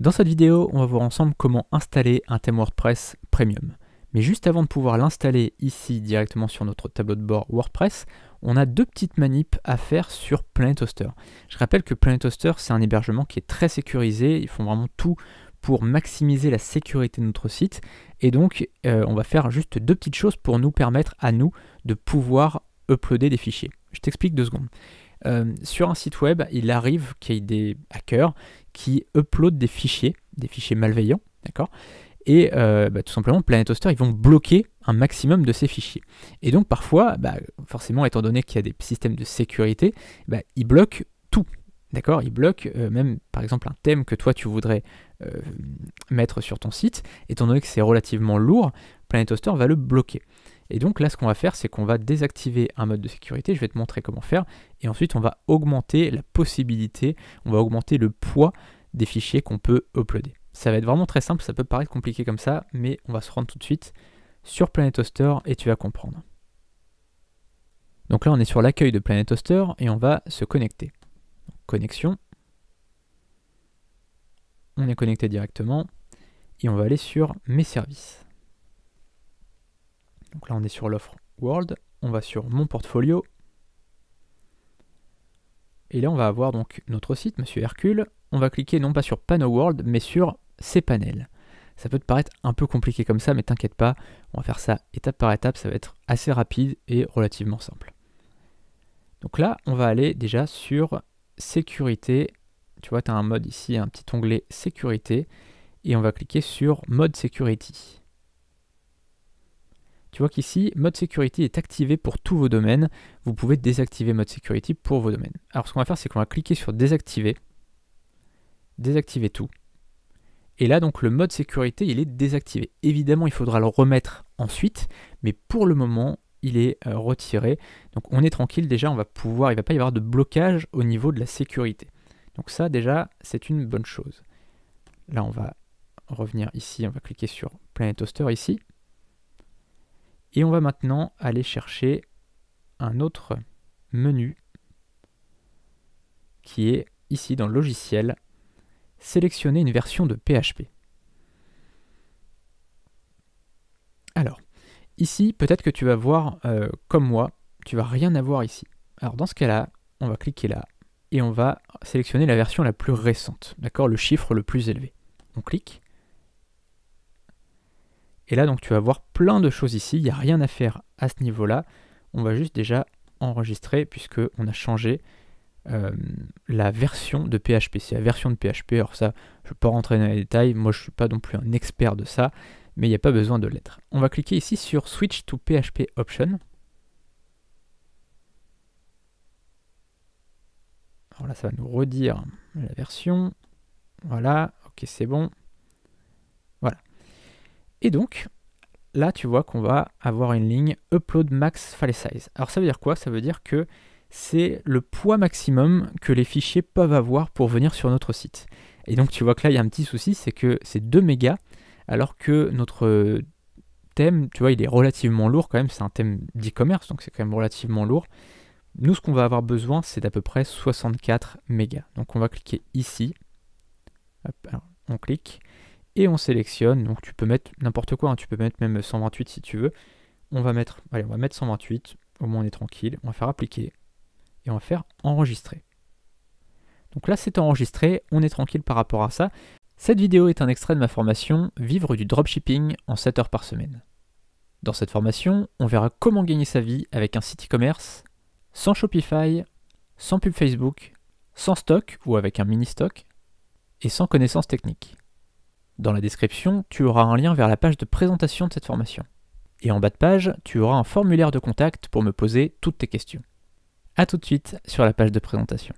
Dans cette vidéo, on va voir ensemble comment installer un thème WordPress Premium. Mais juste avant de pouvoir l'installer ici directement sur notre tableau de bord WordPress, on a deux petites manips à faire sur Planet Hoster. Je rappelle que Planet Hoster, c'est un hébergement qui est très sécurisé, ils font vraiment tout pour maximiser la sécurité de notre site. Et donc, euh, on va faire juste deux petites choses pour nous permettre à nous de pouvoir uploader des fichiers. Je t'explique deux secondes. Euh, sur un site web, il arrive qu'il y ait des hackers qui uploadent des fichiers, des fichiers malveillants, d'accord Et euh, bah, tout simplement, Planet Hoster, ils vont bloquer un maximum de ces fichiers. Et donc parfois, bah, forcément, étant donné qu'il y a des systèmes de sécurité, bah, ils bloquent tout. D'accord Ils bloquent euh, même, par exemple, un thème que toi, tu voudrais mettre sur ton site. Étant donné que c'est relativement lourd, Planet Hoster va le bloquer. Et donc là, ce qu'on va faire, c'est qu'on va désactiver un mode de sécurité. Je vais te montrer comment faire. Et ensuite, on va augmenter la possibilité, on va augmenter le poids des fichiers qu'on peut uploader. Ça va être vraiment très simple, ça peut paraître compliqué comme ça, mais on va se rendre tout de suite sur Planet et tu vas comprendre. Donc là, on est sur l'accueil de Planet et on va se connecter. connexion. On est connecté directement et on va aller sur Mes services. Donc là, on est sur l'offre World. On va sur Mon portfolio. Et là, on va avoir donc notre site, Monsieur Hercule. On va cliquer non pas sur Pano World, mais sur ces panels. Ça peut te paraître un peu compliqué comme ça, mais t'inquiète pas, on va faire ça étape par étape, ça va être assez rapide et relativement simple. Donc là, on va aller déjà sur sécurité. Tu vois, tu as un mode ici, un petit onglet sécurité, et on va cliquer sur mode security. Tu vois qu'ici, Mode sécurité est activé pour tous vos domaines. Vous pouvez désactiver Mode sécurité pour vos domaines. Alors ce qu'on va faire, c'est qu'on va cliquer sur Désactiver, désactiver tout. Et là, donc, le mode sécurité, il est désactivé. Évidemment, il faudra le remettre ensuite, mais pour le moment, il est euh, retiré. Donc, on est tranquille. Déjà, on va pouvoir, il ne va pas y avoir de blocage au niveau de la sécurité. Donc, ça, déjà, c'est une bonne chose. Là, on va revenir ici. On va cliquer sur Planet Toaster ici. Et on va maintenant aller chercher un autre menu qui est ici dans le logiciel sélectionner une version de PHP. Alors, ici, peut-être que tu vas voir, euh, comme moi, tu vas rien avoir ici. Alors dans ce cas-là, on va cliquer là et on va sélectionner la version la plus récente, d'accord, le chiffre le plus élevé. On clique et là, donc, tu vas voir plein de choses ici. Il n'y a rien à faire à ce niveau-là. On va juste déjà enregistrer puisque on a changé euh, la version de PHP. C'est la version de PHP. Alors ça, je ne vais pas rentrer dans les détails. Moi, je ne suis pas non plus un expert de ça, mais il n'y a pas besoin de l'être. On va cliquer ici sur Switch to PHP Option. Alors là, ça va nous redire la version. Voilà, ok, c'est bon. Et donc, là, tu vois qu'on va avoir une ligne upload max file size. Alors ça veut dire quoi Ça veut dire que c'est le poids maximum que les fichiers peuvent avoir pour venir sur notre site. Et donc tu vois que là, il y a un petit souci, c'est que c'est 2 mégas, alors que notre thème, tu vois, il est relativement lourd quand même, c'est un thème d'e-commerce, donc c'est quand même relativement lourd. Nous, ce qu'on va avoir besoin, c'est d'à peu près 64 mégas. Donc on va cliquer ici. on clique et on sélectionne, donc tu peux mettre n'importe quoi, hein. tu peux mettre même 128 si tu veux. On va mettre, on va mettre 128, au moins on est tranquille, on va faire appliquer, et on va faire enregistrer. Donc là c'est enregistré, on est tranquille par rapport à ça. Cette vidéo est un extrait de ma formation Vivre du dropshipping en 7 heures par semaine. Dans cette formation, on verra comment gagner sa vie avec un site e-commerce, sans Shopify, sans pub Facebook, sans stock ou avec un mini stock, et sans connaissances techniques. Dans la description, tu auras un lien vers la page de présentation de cette formation. Et en bas de page, tu auras un formulaire de contact pour me poser toutes tes questions. A tout de suite sur la page de présentation.